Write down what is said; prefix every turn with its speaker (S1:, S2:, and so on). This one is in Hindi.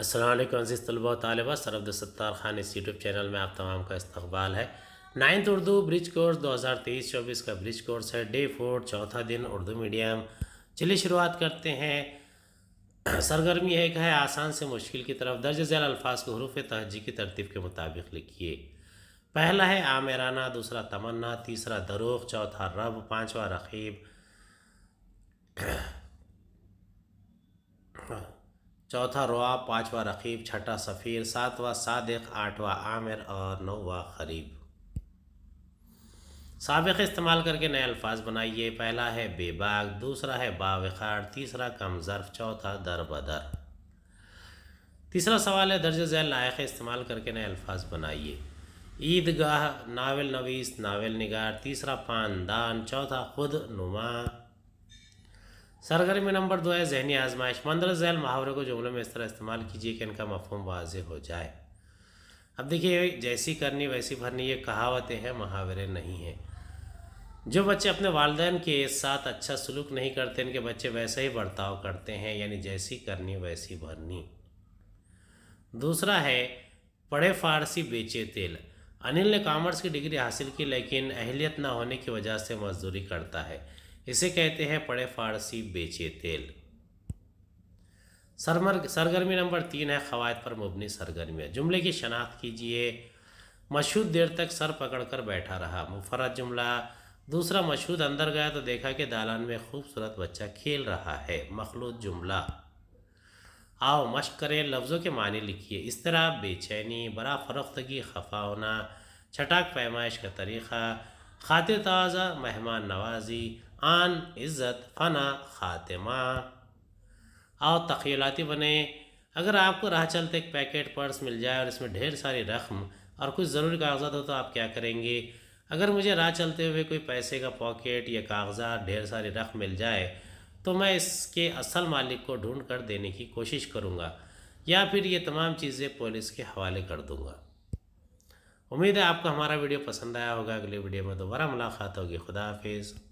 S1: असलम अज़ीज़ तलबा तलबा सरफद सत्तार खान इस यूट्यूब चैनल में आप तमाम का इस्तबाल है नाइन्थ उर्दू ब्रिज कोर्स 2023-24 का ब्रिज कोर्स है डे फोर चौथा दिन उर्दू मीडियम चलिए शुरुआत करते हैं सरगर्मी एक है आसान से मुश्किल की तरफ दर्ज झैल अल्फाज को हरूफ तहजी की तरतीब के मुताबिक लिखिए पहला है आमिराना दूसरा तमन्ना तीसरा दरोख चौथा रब पाँचवा रखीब चौथा रुआ पाँचवा रकीब छठा सफ़ीर सातवा सादिक आठवा आमिर और नौवा खरीब सबक इस्तेमाल करके नए अल्फाज बनाइए पहला है बेबाग दूसरा है बावखार तीसरा कम ज़र्फ चौथा दर बदर तीसरा सवाल है दर्ज झैल लायक इस्तेमाल करके नए अल्फाज बनाइए ईदगाह नावल नवीस नावल निगार तीसरा पानदान चौथा खुद नुमा सरगर्मी नंबर दो है जहनी आजमाइश मंदर जैल मुहावरे को जुमलों में इस तरह इस्तेमाल कीजिए कि इनका मफहम वाज हो जाए अब देखिए जैसी करनी वैसी भरनी ये कहावतें हैं मुहावरे नहीं हैं जो बच्चे अपने वालदेन के साथ अच्छा सलूक नहीं करते इनके बच्चे वैसा ही बर्ताव करते हैं यानी जैसी करनी वैसी भरनी दूसरा है पढ़े फारसी बेचे तेल अनिल ने कॉमर्स की डिग्री हासिल की लेकिन अहलियत ना होने की वजह से मजदूरी करता है इसे कहते हैं पड़े फारसी बेचे तेल सरमर सरगर्मी नंबर तीन है खवायद पर मुबनी सरगर्मियाँ जुमले की शनाख्त कीजिए मशहूद देर तक सर पकड़कर बैठा रहा मुफरत जुमला दूसरा मशहूद अंदर गया तो देखा कि दालान में खूबसूरत बच्चा खेल रहा है मखलूत जुमला आओ मश्क करें लफ्ज़ों के मानी लिखिए इस तरह बेचैनी बड़ा फ़रोख्तगी खफा होना छटाक पैमाइश का तरीक़ा खातिर ताज़ा मेहमान नवाजी आन इज़्ज़त फ़ना ख़ातिमा और तखीलाती बने अगर आपको राह चलते एक पैकेट पर्स मिल जाए और इसमें ढेर सारी रकम और कुछ ज़रूरी कागजात हो तो आप क्या करेंगे अगर मुझे राह चलते हुए कोई पैसे का पॉकेट या कागजात ढेर सारी रकम मिल जाए तो मैं इसके असल मालिक को ढूंढ कर देने की कोशिश करूँगा या फिर ये तमाम चीज़ें पुलिस के हवाले कर दूँगा उम्मीद है आपको हमारा वीडियो पसंद आया होगा अगले वीडियो में दोबारा मुलाकात होगी खुदा हाफिज़